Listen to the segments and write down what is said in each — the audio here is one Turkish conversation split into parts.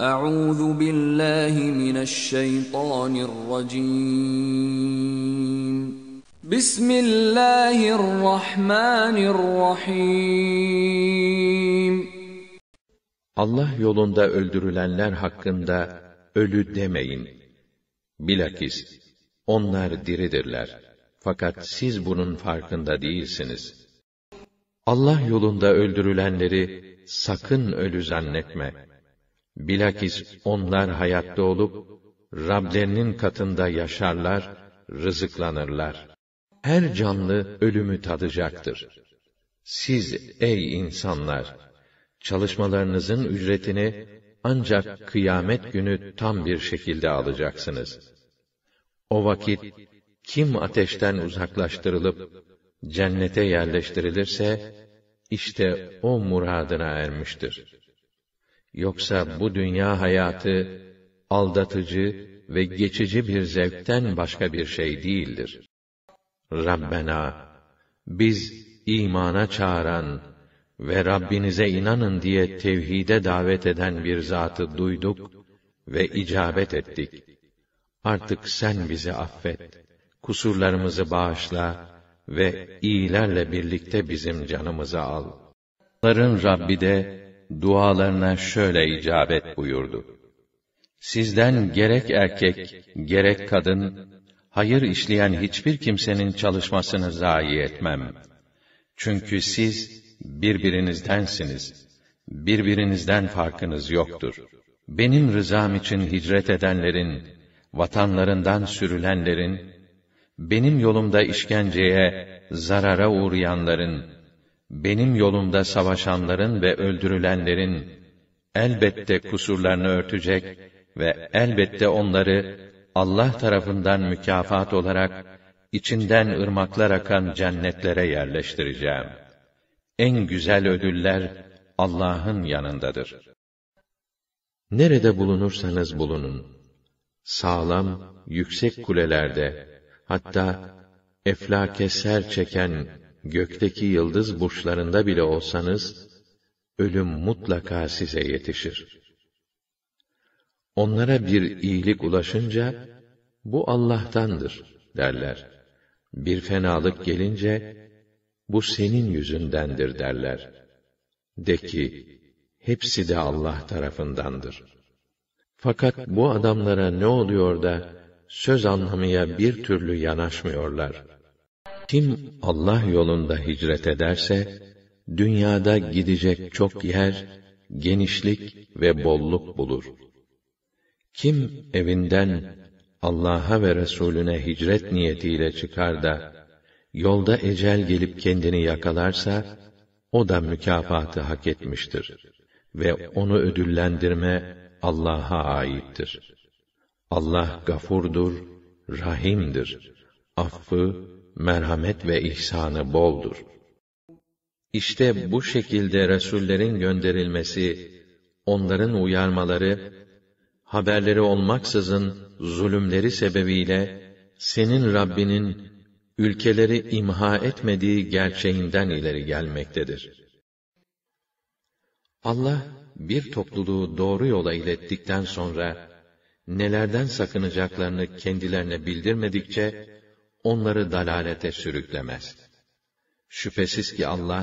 Euzu billahi mineşşeytanirracim. Bismillahirrahmanirrahim. Allah yolunda öldürülenler hakkında ölü demeyin. Bilakis onlar diridirler. Fakat siz bunun farkında değilsiniz. Allah yolunda öldürülenleri sakın ölü zannetme. Bilakis onlar hayatta olup, Rablerinin katında yaşarlar, rızıklanırlar. Her canlı ölümü tadacaktır. Siz ey insanlar, çalışmalarınızın ücretini ancak kıyamet günü tam bir şekilde alacaksınız. O vakit kim ateşten uzaklaştırılıp cennete yerleştirilirse işte o muradına ermiştir. Yoksa bu dünya hayatı aldatıcı ve geçici bir zevkten başka bir şey, şey değildir. Rabbena biz imana çağıran ve Rabbinize inanın diye tevhide davet eden bir zatı duyduk ve icabet ettik. Artık sen bizi affet, kusurlarımızı bağışla ve iyilerle birlikte bizim canımızı al. Onların Rabbi de dualarına şöyle icabet buyurdu. Sizden gerek erkek, gerek kadın, hayır işleyen hiçbir kimsenin çalışmasını zayi etmem. Çünkü siz birbirinizdensiniz. Birbirinizden farkınız yoktur. Benim rızam için hicret edenlerin, vatanlarından sürülenlerin, benim yolumda işkenceye, zarara uğrayanların, benim yolumda savaşanların ve öldürülenlerin elbette kusurlarını örtecek ve elbette onları Allah tarafından mükafat olarak içinden ırmaklar akan cennetlere yerleştireceğim. En güzel ödüller Allah'ın yanındadır. Nerede bulunursanız bulunun, sağlam, yüksek kulelerde, hatta eflake ser çeken gökteki yıldız burçlarında bile olsanız, ölüm mutlaka size yetişir. Onlara bir iyilik ulaşınca, bu Allah'tandır derler. Bir fenalık gelince, bu senin yüzündendir derler. De ki, hepsi de Allah tarafındandır. Fakat bu adamlara ne oluyor da, söz anlamıya bir türlü yanaşmıyorlar.'' Kim Allah yolunda hicret ederse, dünyada gidecek çok yer, genişlik ve bolluk bulur. Kim evinden Allah'a ve Resulüne hicret niyetiyle çıkar da, yolda ecel gelip kendini yakalarsa, o da mükafatı hak etmiştir. Ve onu ödüllendirme Allah'a aittir. Allah gafurdur, rahimdir. Affı, merhamet ve ihsanı boldur. İşte bu şekilde resullerin gönderilmesi, onların uyarmaları, haberleri olmaksızın zulümleri sebebiyle senin Rabbinin ülkeleri imha etmediği gerçeğinden ileri gelmektedir. Allah bir topluluğu doğru yola ilettikten sonra nelerden sakınacaklarını kendilerine bildirmedikçe onları dalalete sürüklemez. Şüphesiz ki Allah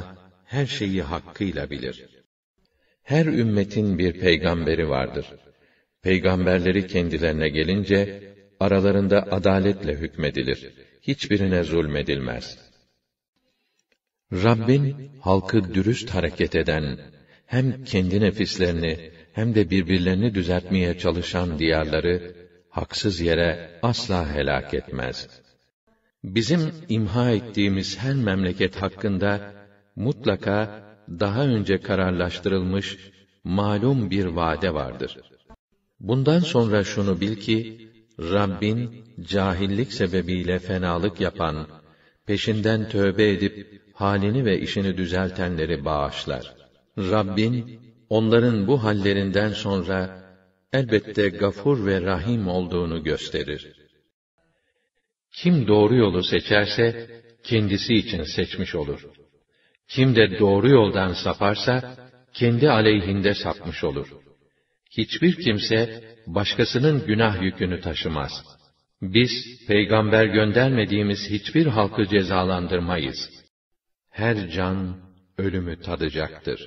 her şeyi hakkıyla bilir. Her ümmetin bir peygamberi vardır. Peygamberleri kendilerine gelince aralarında adaletle hükmedilir. Hiçbirine zulmedilmez. Rabbin halkı dürüst hareket eden, hem kendi nefislerini hem de birbirlerini düzeltmeye çalışan diyarları haksız yere asla helak etmez.'' Bizim imha ettiğimiz her memleket hakkında mutlaka daha önce kararlaştırılmış malum bir vade vardır. Bundan sonra şunu bil ki Rabbin cahillik sebebiyle fenalık yapan, peşinden tövbe edip halini ve işini düzeltenleri bağışlar. Rabbin onların bu hallerinden sonra elbette gafur ve rahim olduğunu gösterir. Kim doğru yolu seçerse, kendisi için seçmiş olur. Kim de doğru yoldan saparsa, kendi aleyhinde sapmış olur. Hiçbir kimse, başkasının günah yükünü taşımaz. Biz, peygamber göndermediğimiz hiçbir halkı cezalandırmayız. Her can, ölümü tadacaktır.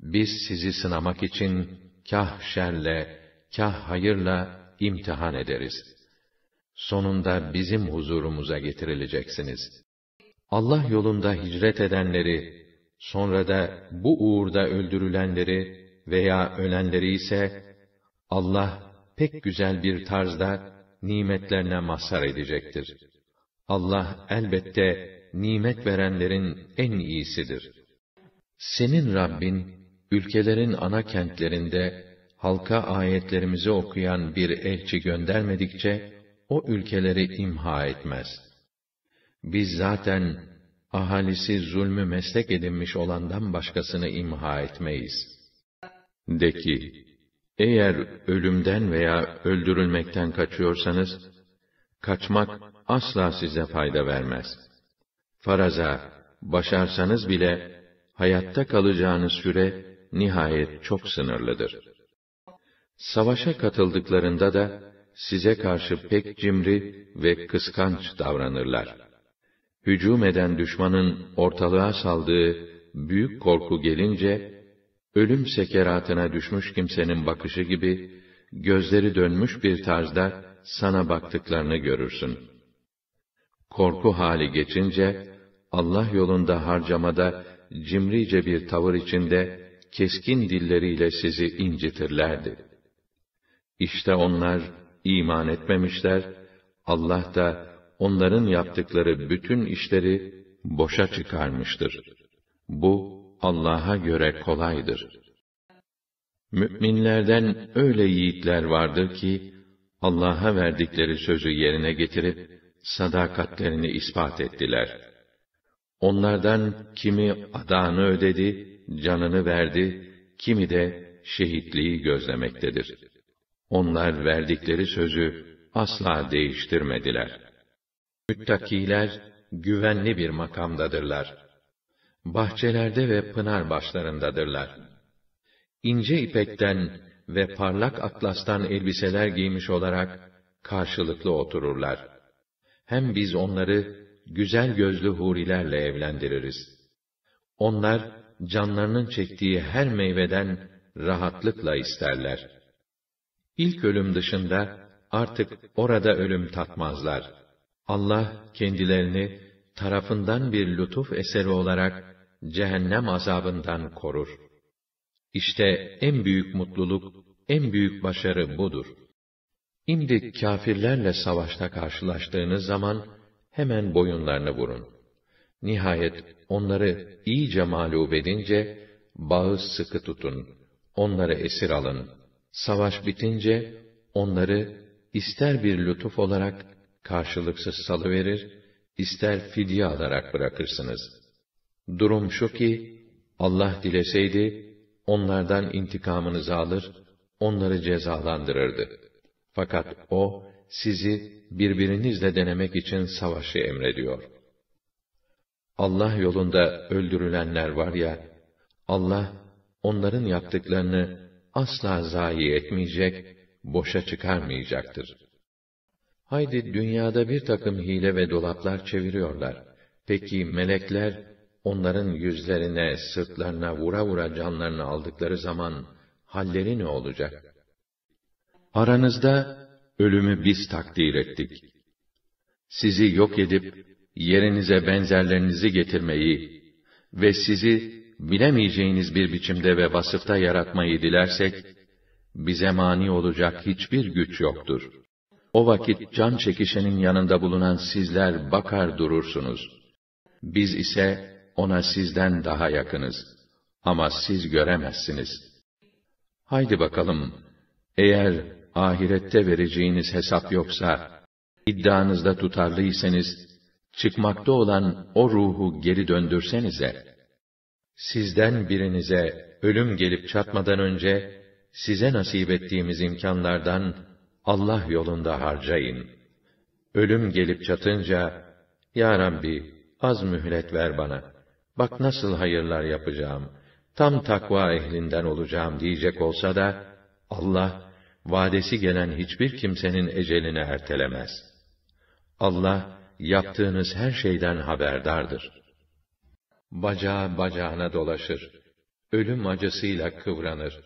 Biz sizi sınamak için, kah şerle, kah hayırla imtihan ederiz.'' sonunda bizim huzurumuza getirileceksiniz. Allah yolunda hicret edenleri, sonra da bu uğurda öldürülenleri veya ölenleri ise, Allah pek güzel bir tarzda nimetlerine mazhar edecektir. Allah elbette nimet verenlerin en iyisidir. Senin Rabbin, ülkelerin ana kentlerinde halka ayetlerimizi okuyan bir elçi göndermedikçe, o ülkeleri imha etmez. Biz zaten ahalisi zulmü meslek edinmiş olandan başkasını imha etmeyiz. De ki, eğer ölümden veya öldürülmekten kaçıyorsanız, kaçmak asla size fayda vermez. Faraza, başarsanız bile, hayatta kalacağınız süre, nihayet çok sınırlıdır. Savaşa katıldıklarında da, size karşı pek cimri ve kıskanç davranırlar. Hücum eden düşmanın ortalığa saldığı büyük korku gelince, ölüm sekeratına düşmüş kimsenin bakışı gibi, gözleri dönmüş bir tarzda sana baktıklarını görürsün. Korku hali geçince, Allah yolunda harcamada cimrice bir tavır içinde keskin dilleriyle sizi incitirlerdi. İşte onlar iman etmemişler, Allah da onların yaptıkları bütün işleri boşa çıkarmıştır. Bu Allah'a göre kolaydır. Müminlerden öyle yiğitler vardır ki Allah'a verdikleri sözü yerine getirip sadakatlerini ispat ettiler. Onlardan kimi adağını ödedi, canını verdi, kimi de şehitliği gözlemektedir. Onlar verdikleri sözü asla değiştirmediler. Müttakiler güvenli bir makamdadırlar. Bahçelerde ve pınar başlarındadırlar. İnce ipekten ve parlak atlastan elbiseler giymiş olarak karşılıklı otururlar. Hem biz onları güzel gözlü hurilerle evlendiririz. Onlar canlarının çektiği her meyveden rahatlıkla isterler.'' İlk ölüm dışında artık orada ölüm tatmazlar. Allah kendilerini tarafından bir lütuf eseri olarak cehennem azabından korur. İşte en büyük mutluluk, en büyük başarı budur. Şimdi kâfirlerle savaşta karşılaştığınız zaman hemen boyunlarını vurun. Nihayet onları iyice mağlup edince bağı sıkı tutun, onları esir alın.'' Savaş bitince onları ister bir lütuf olarak karşılıksız salıverir, ister fidye alarak bırakırsınız. Durum şu ki Allah dileseydi onlardan intikamınızı alır, onları cezalandırırdı. Fakat o sizi birbirinizle denemek için savaşı emrediyor. Allah yolunda öldürülenler var ya, Allah onların yaptıklarını asla zayi etmeyecek, boşa çıkarmayacaktır. Haydi dünyada bir takım hile ve dolaplar çeviriyorlar. Peki melekler, onların yüzlerine, sırtlarına vura vura canlarını aldıkları zaman, halleri ne olacak? Aranızda, ölümü biz takdir ettik. Sizi yok edip, yerinize benzerlerinizi getirmeyi ve sizi bilemeyeceğiniz bir biçimde ve vasıfta yaratmayı dilersek, bize mani olacak hiçbir güç yoktur. O vakit can çekişenin yanında bulunan sizler bakar durursunuz. Biz ise ona sizden daha yakınız. Ama siz göremezsiniz. Haydi bakalım, eğer ahirette vereceğiniz hesap yoksa, iddianızda tutarlıysanız, çıkmakta olan o ruhu geri döndürsenize.'' sizden birinize ölüm gelip çatmadan önce size nasip ettiğimiz imkanlardan Allah yolunda harcayın. Ölüm gelip çatınca ya Rabbi az mühlet ver bana. Bak nasıl hayırlar yapacağım. Tam takva ehlinden olacağım diyecek olsa da Allah vadesi gelen hiçbir kimsenin ecelini ertelemez. Allah yaptığınız her şeyden haberdardır.'' Bacağı bacağına dolaşır. Ölüm acısıyla kıvranır.